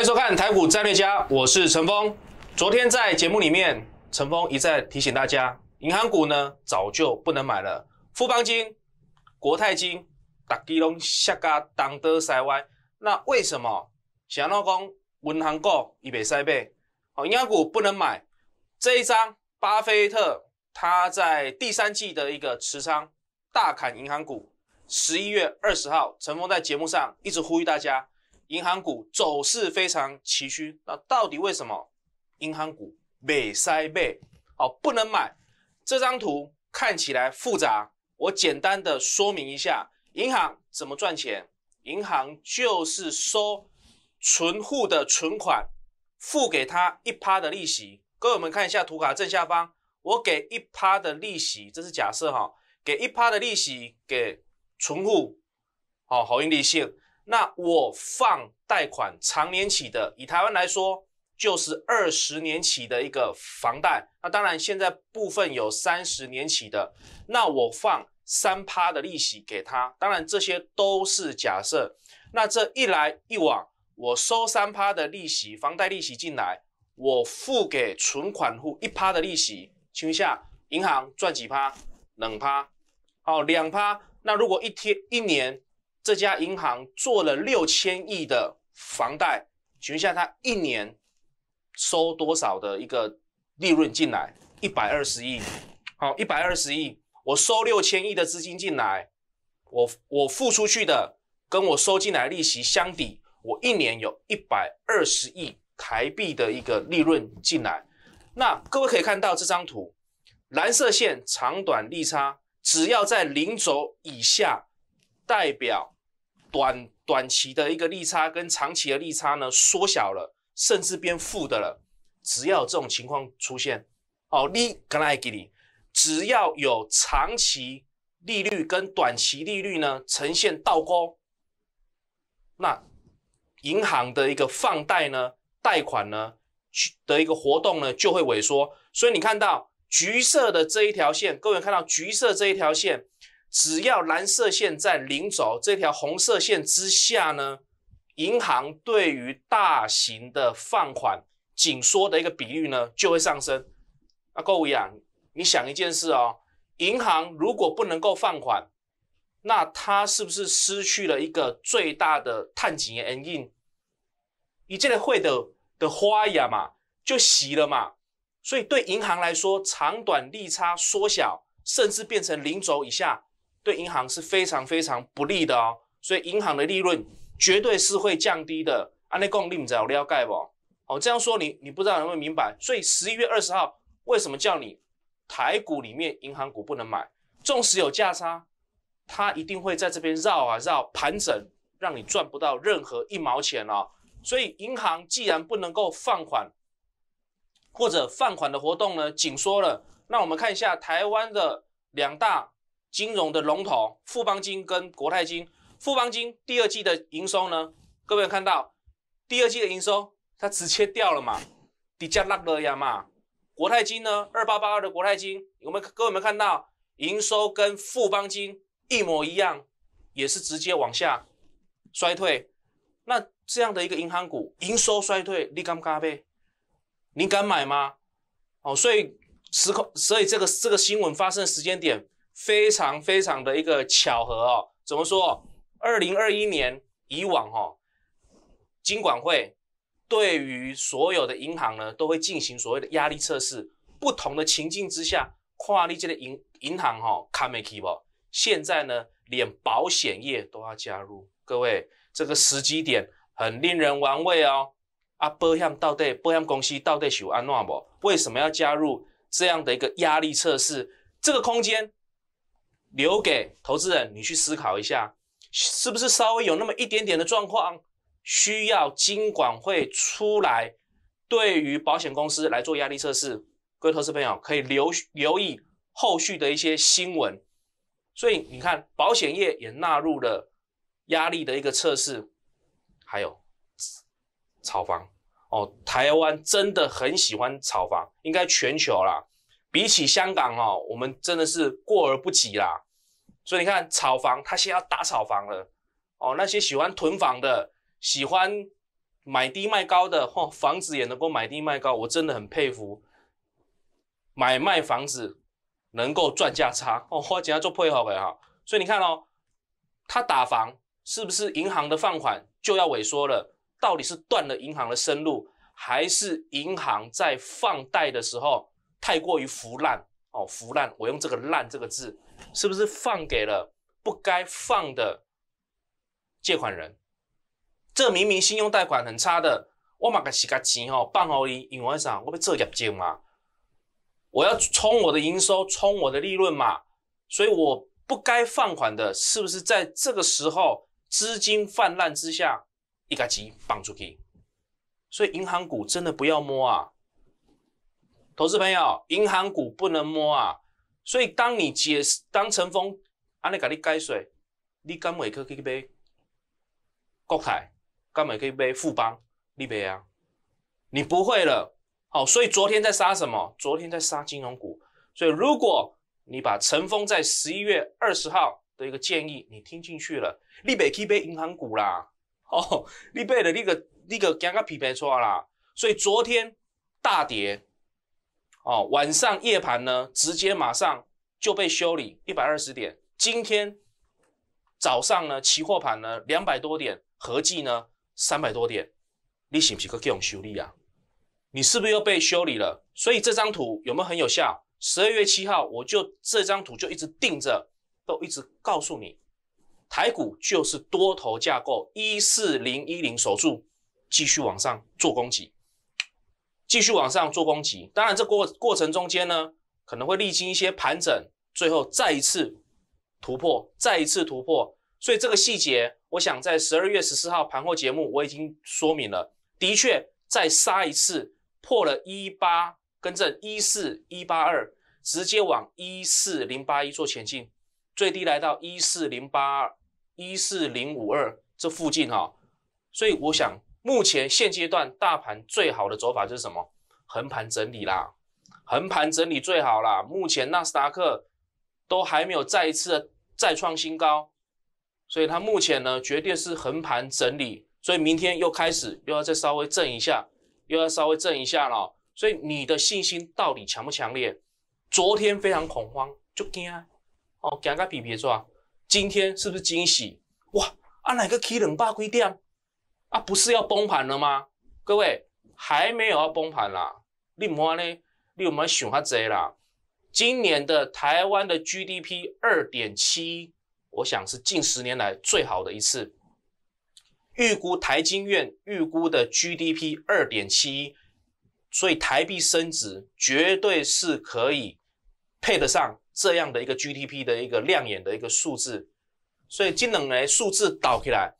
欢迎收看台股战略家，我是陈峰。昨天在节目里面，陈峰一再提醒大家，银行股呢早就不能买了。富邦金、国泰金，大家拢下加当德塞歪。那为什么想要讲银行股一倍塞倍？好，银行股不能买。这一张巴菲特他在第三季的一个持仓大砍银行股。十一月二十号，陈峰在节目上一直呼吁大家。银行股走势非常崎岖，那到底为什么银行股被塞被哦，不能买。这张图看起来复杂，我简单的说明一下，银行怎么赚钱？银行就是收存户的存款，付给他一趴的利息。各位们看一下图卡正下方，我给一趴的利息，这是假设哈，给一趴的利息给存户，哦，好运利息。那我放贷款，长年起的，以台湾来说，就是二十年起的一个房贷。那当然，现在部分有三十年起的。那我放三趴的利息给他，当然这些都是假设。那这一来一往，我收三趴的利息，房贷利息进来，我付给存款户一趴的利息。请问一下，银行赚几趴？两趴。好，两趴。那如果一天一年？这家银行做了六千亿的房贷，请问一下，它一年收多少的一个利润进来？一百二十亿，好，一百二十亿。我收六千亿的资金进来，我我付出去的跟我收进来利息相抵，我一年有一百二十亿台币的一个利润进来。那各位可以看到这张图，蓝色线长短利差只要在零轴以下。代表短短期的一个利差跟长期的利差呢缩小了，甚至变负的了。只要这种情况出现，哦，你刚来给你，只要有长期利率跟短期利率呢呈现倒钩，那银行的一个放贷呢、贷款呢的一个活动呢就会萎缩。所以你看到橘色的这一条线，各位看到橘色这一条线。只要蓝色线在零轴这条红色线之下呢，银行对于大型的放款紧缩的一个比率呢就会上升。那各位啊，你想一件事哦，银行如果不能够放款，那它是不是失去了一个最大的碳景恩擎？以这个会的的花呀嘛就洗了嘛。所以对银行来说，长短利差缩小，甚至变成零轴以下。对银行是非常非常不利的哦，所以银行的利润绝对是会降低的。安内公，你有了解不？哦，这样说你你不知道能不能明白？所以十一月二十号为什么叫你台股里面银行股不能买？纵使有价差，它一定会在这边绕啊绕，盘整，让你赚不到任何一毛钱哦。所以银行既然不能够放款，或者放款的活动呢紧缩了，那我们看一下台湾的两大。金融的龙头富邦金跟国泰金，富邦金第二季的营收呢？各位有看到，第二季的营收它直接掉了嘛？底价落了呀嘛！国泰金呢？二八八二的国泰金，我们各位有没有看到营收跟富邦金一模一样，也是直接往下衰退？那这样的一个银行股营收衰退，你敢加买？你敢买吗？哦，所以时空，所以这个这个新闻发生的时间点。非常非常的一个巧合哦，怎么说？二零二一年以往哦，金管会对于所有的银行呢，都会进行所谓的压力测试。不同的情境之下，跨利界的银银行哈，can m 不？现在呢，连保险业都要加入。各位，这个时机点很令人玩味哦。阿波险到底，波险公司到底想安哪不？为什么要加入这样的一个压力测试？这个空间？留给投资人你去思考一下，是不是稍微有那么一点点的状况，需要金管会出来对于保险公司来做压力测试？各位投资朋友可以留留意后续的一些新闻。所以你看，保险业也纳入了压力的一个测试，还有炒房哦，台湾真的很喜欢炒房，应该全球啦。比起香港哦，我们真的是过而不及啦。所以你看，炒房他先要打炒房了哦。那些喜欢囤房的、喜欢买低卖高的，房子也能够买低卖高，我真的很佩服。买卖房子能够赚价差哦。我简单做配合，好没哈？所以你看哦，他打房是不是银行的放款就要萎缩了？到底是断了银行的生路，还是银行在放贷的时候？太过于腐烂哦，腐烂！我用这个“烂”这个字，是不是放给了不该放的借款人？这明明信用贷款很差的，我嘛个是加钱哦，放哦哩，因为啥？我要做业绩嘛，我要冲我的营收，冲我的利润嘛，所以我不该放款的，是不是在这个时候资金泛滥之下，一个钱放出去？所以银行股真的不要摸啊！投资朋友，银行股不能摸啊！所以当你解释，当陈峰阿你咖你改水，你干尾去 K 杯国台，干尾可杯富邦，你杯啊，你不会了。好，所以昨天在杀什么？昨天在杀金融股。所以如果你把陈峰在十一月二十号的一个建议你听进去了，你别 K 杯银行股啦。哦，你背了你个你个价格匹配错了。所以昨天大跌。哦，晚上夜盘呢，直接马上就被修理一百二十点。今天早上呢，期货盘呢两百多点，合计呢三百多点，你是不是又继续修理啊？你是不是又被修理了？所以这张图有没有很有效？十二月七号，我就这张图就一直定着，都一直告诉你，台股就是多头架构，一四零一零守住，继续往上做攻击。继续往上做攻击，当然这过过程中间呢，可能会历经一些盘整，最后再一次突破，再一次突破。所以这个细节，我想在十二月十四号盘后节目我已经说明了，的确再杀一次，破了一八，跟证一四一八二，直接往一四零八一做前进，最低来到一四零八一四零五二这附近哈，所以我想。目前现阶段大盘最好的走法就是什么？横盘整理啦，横盘整理最好啦。目前纳斯达克都还没有再一次再创新高，所以它目前呢，绝对是横盘整理。所以明天又开始，又要再稍微震一下，又要稍微震一下了。所以你的信心到底强不强烈？昨天非常恐慌，就惊啊！哦，赶快比比做啊！今天是不是惊喜？哇！啊哪个起两百几点？啊，不是要崩盘了吗？各位还没有要崩盘啦，你莫呢？你莫想哈多啦。今年的台湾的 GDP 二点七，我想是近十年来最好的一次预估。台金院预估的 GDP 二点七一，所以台币升值绝对是可以配得上这样的一个 GDP 的一个亮眼的一个数字。所以今两呢数字倒起来。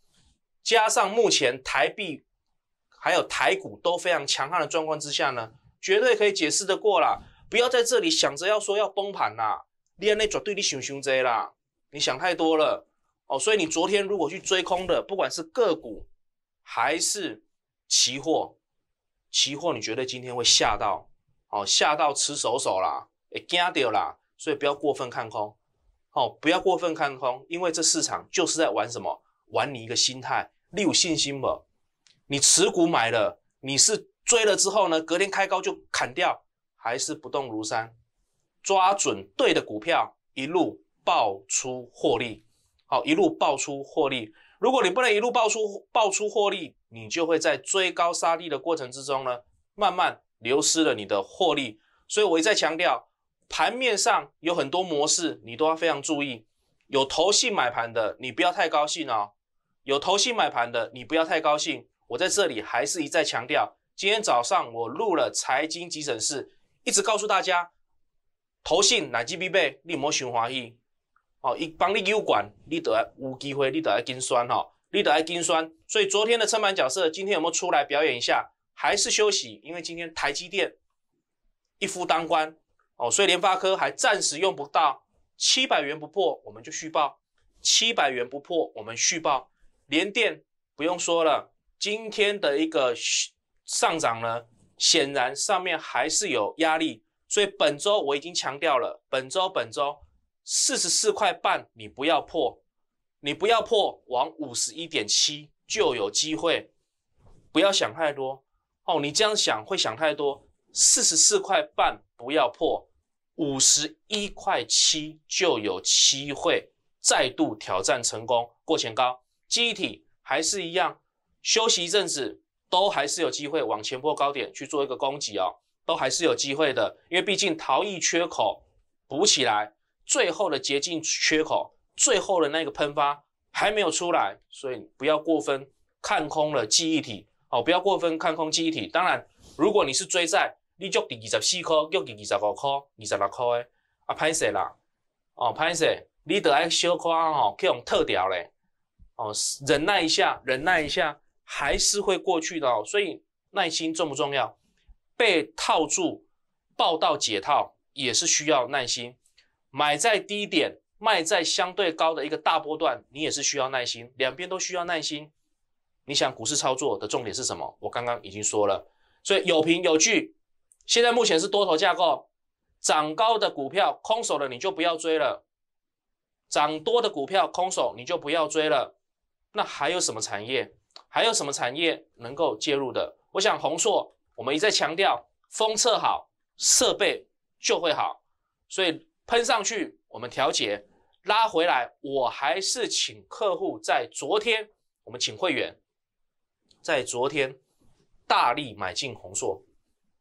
加上目前台币还有台股都非常强悍的状况之下呢，绝对可以解释得过啦。不要在这里想着要说要崩盘啦，你那绝对你想熊贼啦，你想太多了哦。所以你昨天如果去追空的，不管是个股还是期货，期货你绝对今天会吓到哦，吓到吃手手啦，哎惊掉啦。所以不要过分看空，哦，不要过分看空，因为这市场就是在玩什么。玩你一个心态，你有信心吧。你持股买了，你是追了之后呢？隔天开高就砍掉，还是不动如山？抓准对的股票，一路爆出获利，好，一路爆出获利。如果你不能一路爆出爆出获利，你就会在追高杀利的过程之中呢，慢慢流失了你的获利。所以我一再强调，盘面上有很多模式，你都要非常注意。有投信买盘的，你不要太高兴哦。有投信买盘的，你不要太高兴。我在这里还是一再强调，今天早上我录了财经急诊室，一直告诉大家，投信乃至必备，你莫循环喜。哦，一帮你监管，你得有机会，你得要精酸哈，你得要精酸。所以昨天的撑盘角色，今天有没有出来表演一下？还是休息，因为今天台积电一夫当关，哦，所以联发科还暂时用不到。七百元不破，我们就续报；七百元不破，我们续报。连电不用说了，今天的一个上涨呢，显然上面还是有压力，所以本周我已经强调了，本周本周四十四块半你不要破，你不要破往五十一点七就有机会，不要想太多哦，你这样想会想太多，四十四块半不要破，五十一块七就有机会再度挑战成功过前高。记忆体还是一样，休息一阵子，都还是有机会往前坡高点去做一个攻击哦，都还是有机会的。因为毕竟逃逸缺口补起来，最后的捷近缺口，最后的那个喷发还没有出来，所以不要过分看空了记忆体哦，不要过分看空记忆体。当然，如果你是追债，你就第二十四颗，又第二十五颗，二十六颗的啊，拍死啦，哦，拍死，你得爱小看哦，去用特调嘞。哦，忍耐一下，忍耐一下，还是会过去的。所以耐心重不重要？被套住，报到解套也是需要耐心。买在低点，卖在相对高的一个大波段，你也是需要耐心。两边都需要耐心。你想股市操作的重点是什么？我刚刚已经说了。所以有凭有据。现在目前是多头架构，涨高的股票空手了你就不要追了；涨多的股票空手你就不要追了。那还有什么产业？还有什么产业能够介入的？我想宏硕，我们一再强调，封测好，设备就会好，所以喷上去，我们调节，拉回来。我还是请客户在昨天，我们请会员在昨天大力买进红硕，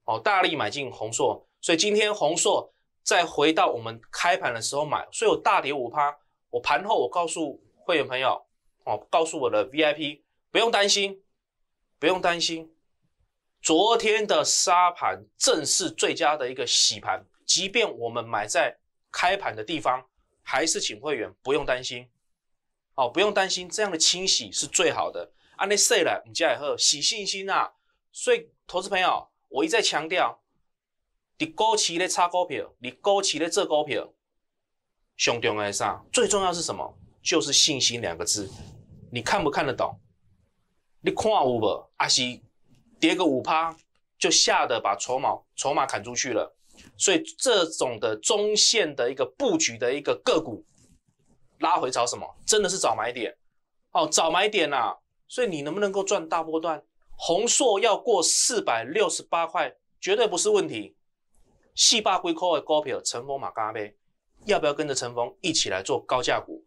哦，大力买进红硕。所以今天红硕再回到我们开盘的时候买，所以我大跌五趴，我盘后我告诉会员朋友。哦，告诉我的 VIP，不用担心，不用担心，昨天的沙盘正是最佳的一个洗盘，即便我们买在开盘的地方，还是请会员不用担心，哦，不用担心，这样的清洗是最好的。安尼说来唔家系喝，洗信心啊，所以投资朋友，我一再强调，你高期的叉股票，你高期的这股票，上重要上，最重要是什么？就是信心两个字。你看不看得懂？你看五百，还是跌个五趴，就吓得把筹码筹码砍出去了。所以这种的中线的一个布局的一个个股，拉回找什么？真的是找买点。哦，找买点呐。所以你能不能够赚大波段？红硕要过四百六十八块，绝对不是问题。细霸龟壳的高票，陈峰马干杯，要不要跟着陈峰一起来做高价股？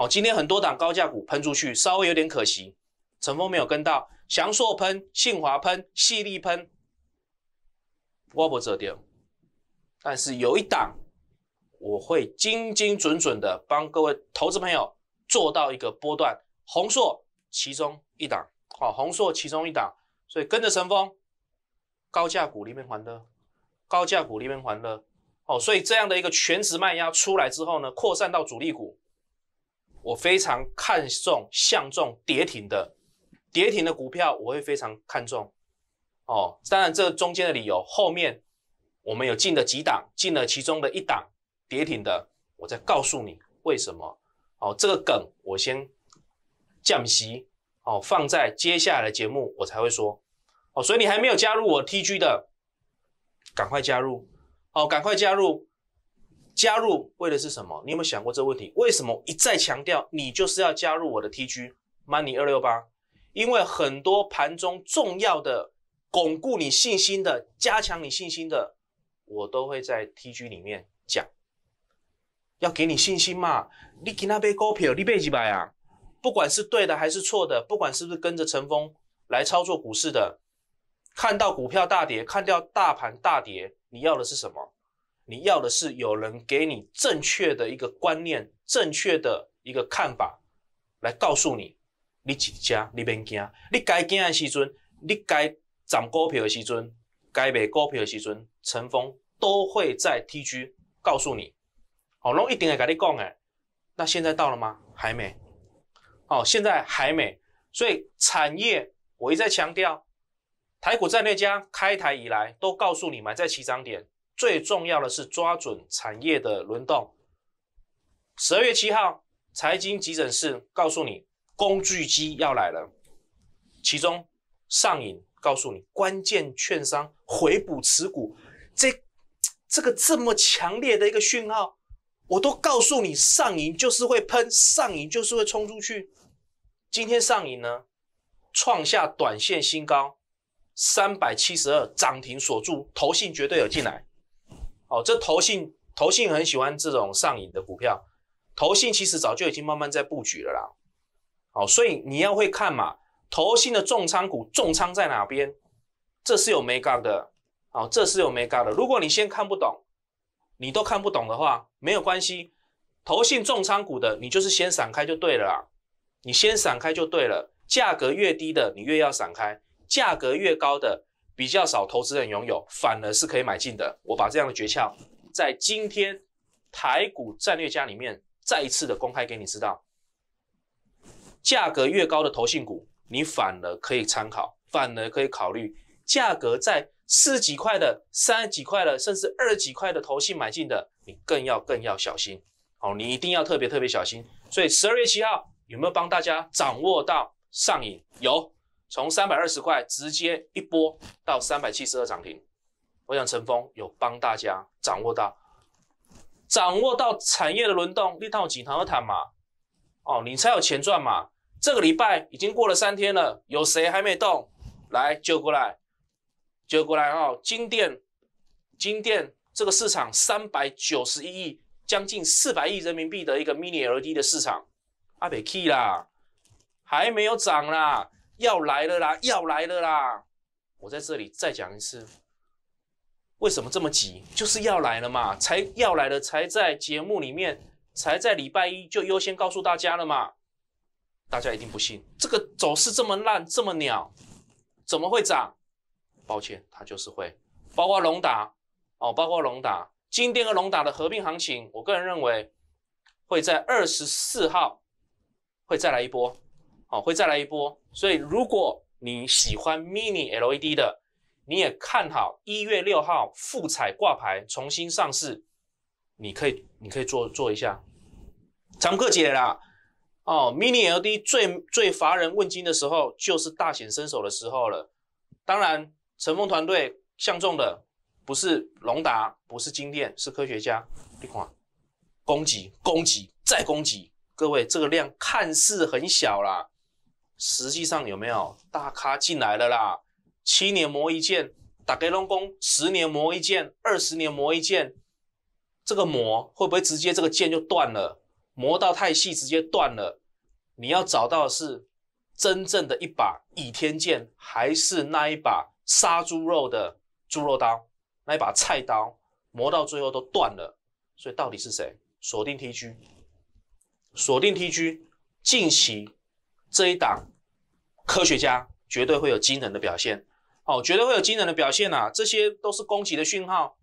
好，今天很多档高价股喷出去，稍微有点可惜，陈风没有跟到，祥硕喷，信华喷，细力喷，我不做掉。但是有一档，我会精精准准的帮各位投资朋友做到一个波段，红硕其中一档，好，红硕其中一档，所以跟着陈风，高价股里面还的，高价股里面还的，哦，所以这样的一个全职卖压出来之后呢，扩散到主力股。我非常看重相中跌停的跌停的股票，我会非常看重哦。当然，这中间的理由后面我们有进的几档，进了其中的一档跌停的，我再告诉你为什么哦。这个梗我先降息哦，放在接下来的节目我才会说哦。所以你还没有加入我 TG 的，赶快加入哦，赶快加入。加入为的是什么？你有没有想过这个问题？为什么一再强调你就是要加入我的 TG money 二六八？因为很多盘中重要的、巩固你信心的、加强你信心的，我都会在 TG 里面讲，要给你信心嘛。你给那杯股票，你背几百啊？不管是对的还是错的，不管是不是跟着陈峰来操作股市的，看到股票大跌，看到大盘大跌，你要的是什么？你要的是有人给你正确的一个观念，正确的一个看法，来告诉你你几家你边惊，你该惊的时阵，你该涨股票的时阵，该卖股票的时阵，陈峰都会在 T G 告诉你。哦，我一定会跟你讲诶。那现在到了吗？还没。哦，现在还没。所以产业我一再强调，台股在那家开台以来都告诉你们在起涨点。最重要的是抓准产业的轮动。十二月七号，财经急诊室告诉你，工具机要来了。其中，上影告诉你，关键券商回补持股，这这个这么强烈的一个讯号，我都告诉你，上影就是会喷，上影就是会冲出去。今天上影呢，创下短线新高，三百七十二涨停锁住，投信绝对有进来。哦，这投信投信很喜欢这种上瘾的股票，投信其实早就已经慢慢在布局了啦。哦，所以你要会看嘛，投信的重仓股重仓在哪边，这是有门槛的，哦，这是有门槛的。如果你先看不懂，你都看不懂的话，没有关系，投信重仓股的你就是先闪开就对了啦，你先闪开就对了，价格越低的你越要闪开，价格越高的。比较少投资人拥有，反而是可以买进的。我把这样的诀窍，在今天台股战略家里面再一次的公开给你知道。价格越高的投信股，你反而可以参考，反而可以考虑。价格在四几块的、三几块的，甚至二几块的投信买进的，你更要更要小心。哦，你一定要特别特别小心。所以十二月七号有没有帮大家掌握到上瘾？有。从三百二十块直接一波到三百七十二涨停，我想陈峰有帮大家掌握到，掌握到产业的轮动，那套几囊和毯嘛，哦，你才有钱赚嘛！这个礼拜已经过了三天了，有谁还没动？来救过来，救过来哦！金店，金店这个市场三百九十一亿，将近四百亿人民币的一个 mini LED 的市场，阿北 key 啦，还没有涨啦。要来了啦！要来了啦！我在这里再讲一次，为什么这么急？就是要来了嘛！才要来了，才在节目里面，才在礼拜一就优先告诉大家了嘛！大家一定不信，这个走势这么烂，这么鸟，怎么会涨？抱歉，它就是会。包括龙达哦，包括龙达，今天和龙达的合并行情，我个人认为会在二十四号会再来一波，哦，会再来一波。所以，如果你喜欢 mini LED 的，你也看好一月六号复彩挂牌重新上市，你可以，你可以做做一下。咱们姐啦，哦，mini LED 最最乏人问津的时候，就是大显身手的时候了。当然，陈峰团队相中的不是隆达，不是晶店，是科学家。你看，攻击，攻击，再攻击，各位，这个量看似很小啦。实际上有没有大咖进来了啦？七年磨一剑，打给龙宫十年磨一剑，二十年磨一剑，这个磨会不会直接这个剑就断了？磨到太细直接断了。你要找到的是真正的一把倚天剑，还是那一把杀猪肉的猪肉刀，那一把菜刀磨到最后都断了。所以到底是谁？锁定 T G，锁定 T G，近期。这一档科学家绝对会有惊人的表现，哦，绝对会有惊人的表现呐！这些都是攻击的讯号，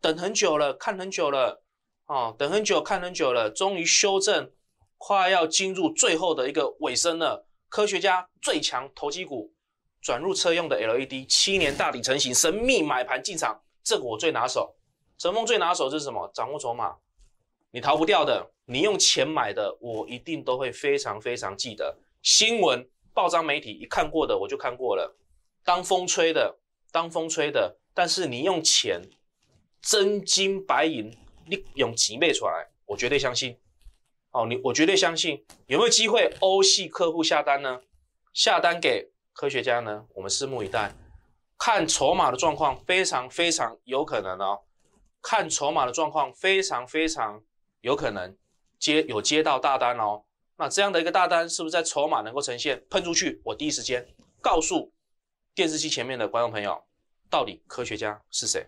等很久了，看很久了，哦，等很久看很久了，终于修正，快要进入最后的一个尾声了。科学家最强投机股转入车用的 LED，七年大底成型，神秘买盘进场，这个我最拿手。陈峰最拿手是什么？掌握筹码，你逃不掉的，你用钱买的，我一定都会非常非常记得。新闻报章媒体一看过的，我就看过了。当风吹的，当风吹的。但是你用钱，真金白银，你用几倍出来，我绝对相信。哦，你我绝对相信。有没有机会欧系客户下单呢？下单给科学家呢？我们拭目以待，看筹码的状况，非常非常有可能哦。看筹码的状况，非常非常有可能接有接到大单哦。那这样的一个大单，是不是在筹码能够呈现喷出去？我第一时间告诉电视机前面的观众朋友，到底科学家是谁？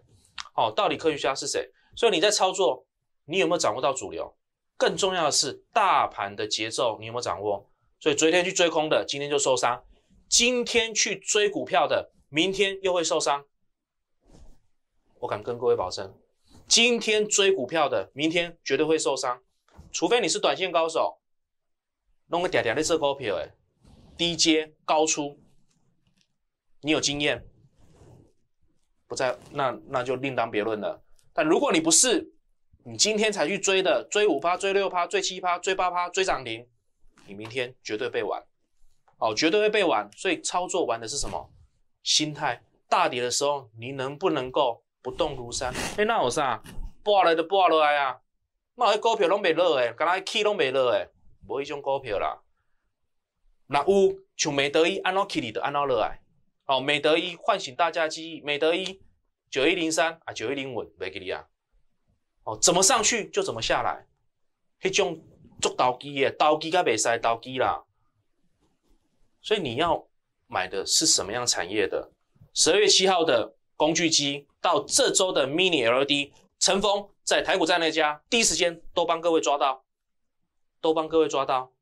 哦，到底科学家是谁？所以你在操作，你有没有掌握到主流？更重要的是大盘的节奏，你有没有掌握？所以昨天去追空的，今天就受伤；今天去追股票的，明天又会受伤。我敢跟各位保证，今天追股票的，明天绝对会受伤，除非你是短线高手。弄个嗲嗲的这股票诶，低阶高出，你有经验，不在那那就另当别论了。但如果你不是，你今天才去追的，追五趴、追六趴、追七趴、追八趴、追涨停，你明天绝对被玩，哦，绝对会被玩。所以操作玩的是什么？心态。大跌的时候，你能不能够不动如山？哎，那有啥？跌落来就跌落来啊，那些股票拢未落诶，敢那气拢未落诶。不会种股票啦，那有像美德医按落去，你安按落来。哦，美德一唤醒大家记忆，美德一九一零三啊，九一零五，袂记哩啊。哦，怎么上去就怎么下来，迄种做投机的，投机佮袂使投机啦。所以你要买的是什么样产业的？十二月七号的工具机，到这周的 Mini LED，陈峰在台股站那家，第一时间都帮各位抓到。都帮各位抓到，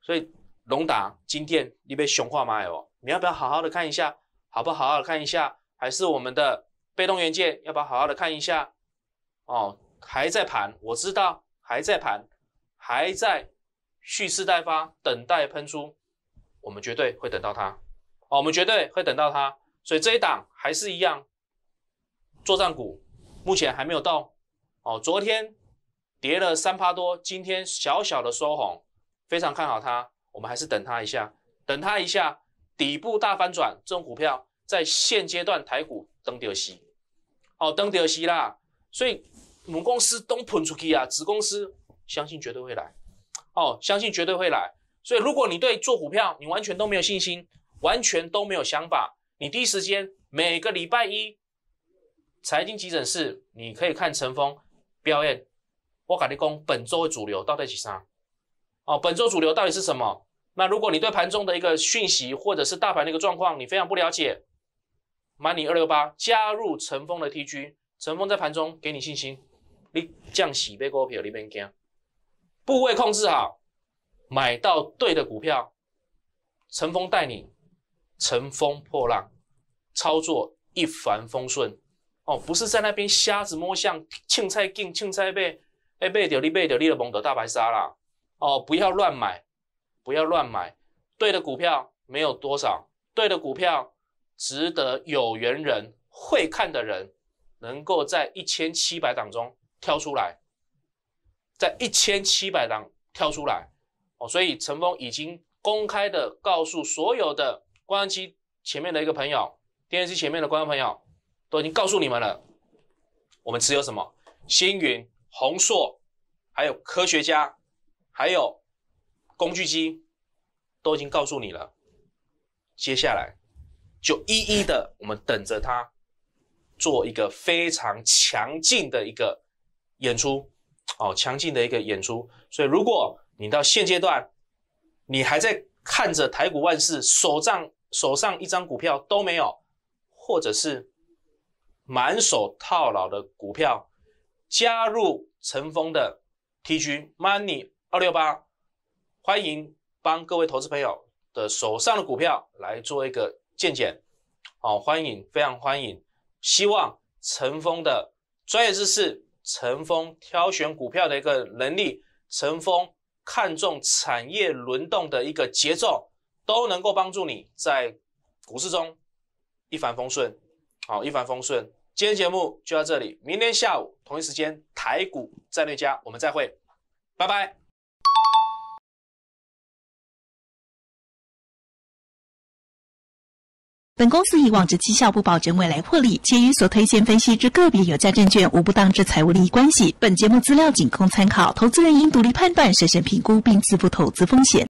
所以龙达金天你被熊化买哦，你要不要好好的看一下？好不好好的看一下？还是我们的被动元件，要不要好好的看一下？哦，还在盘，我知道还在盘，还在蓄势待发，等待喷出，我们绝对会等到它，哦，我们绝对会等到它。所以这一档还是一样，作战股目前还没有到，哦，昨天。跌了三趴多，今天小小的收红，非常看好它。我们还是等它一下，等它一下，底部大翻转，这股票在现阶段台股登调息，哦，登调息啦。所以母公司都喷出去啊，子公司相信绝对会来，哦，相信绝对会来。所以如果你对做股票你完全都没有信心，完全都没有想法，你第一时间每个礼拜一财经急诊室，你可以看陈峰表演。我卡你讲，本周主流到底是啥？哦，本周主流到底是什么？那如果你对盘中的一个讯息或者是大盘的一个状况你非常不了解，Money 二六八加入陈峰的 TG，陈峰在盘中给你信心。你降息被过撇，你别惊，部位控制好，买到对的股票，陈峰带你乘风破浪，操作一帆风顺。哦，不是在那边瞎子摸象，青菜茎青菜背。哎，被你背屌你了，蒙德大白鲨啦，哦，不要乱买，不要乱买。对的股票没有多少，对的股票值得有缘人会看的人能够在一千七百档中挑出来，在一千七百档挑出来。哦，所以陈峰已经公开的告诉所有的观众机前面的一个朋友，电视机前面的观众朋友都已经告诉你们了，我们持有什么？星云。红硕，还有科学家，还有工具机，都已经告诉你了。接下来就一一的，我们等着他做一个非常强劲的一个演出哦，强劲的一个演出。所以，如果你到现阶段，你还在看着台股万事，手账手上一张股票都没有，或者是满手套牢的股票，加入。陈风的 T G Money 二六八，欢迎帮各位投资朋友的手上的股票来做一个见解，好，欢迎，非常欢迎。希望陈风的专业知识、陈风挑选股票的一个能力、陈风看中产业轮动的一个节奏，都能够帮助你在股市中一帆风顺，好，一帆风顺。今天节目就到这里，明天下午同一时间，台股战略家，我们再会，拜拜。本公司以往之绩效不保证未来获利，且与所推荐分析之个别有价证券无不当之财务利益关系。本节目资料仅供参考，投资人应独立判断、审慎评估并自负投资风险。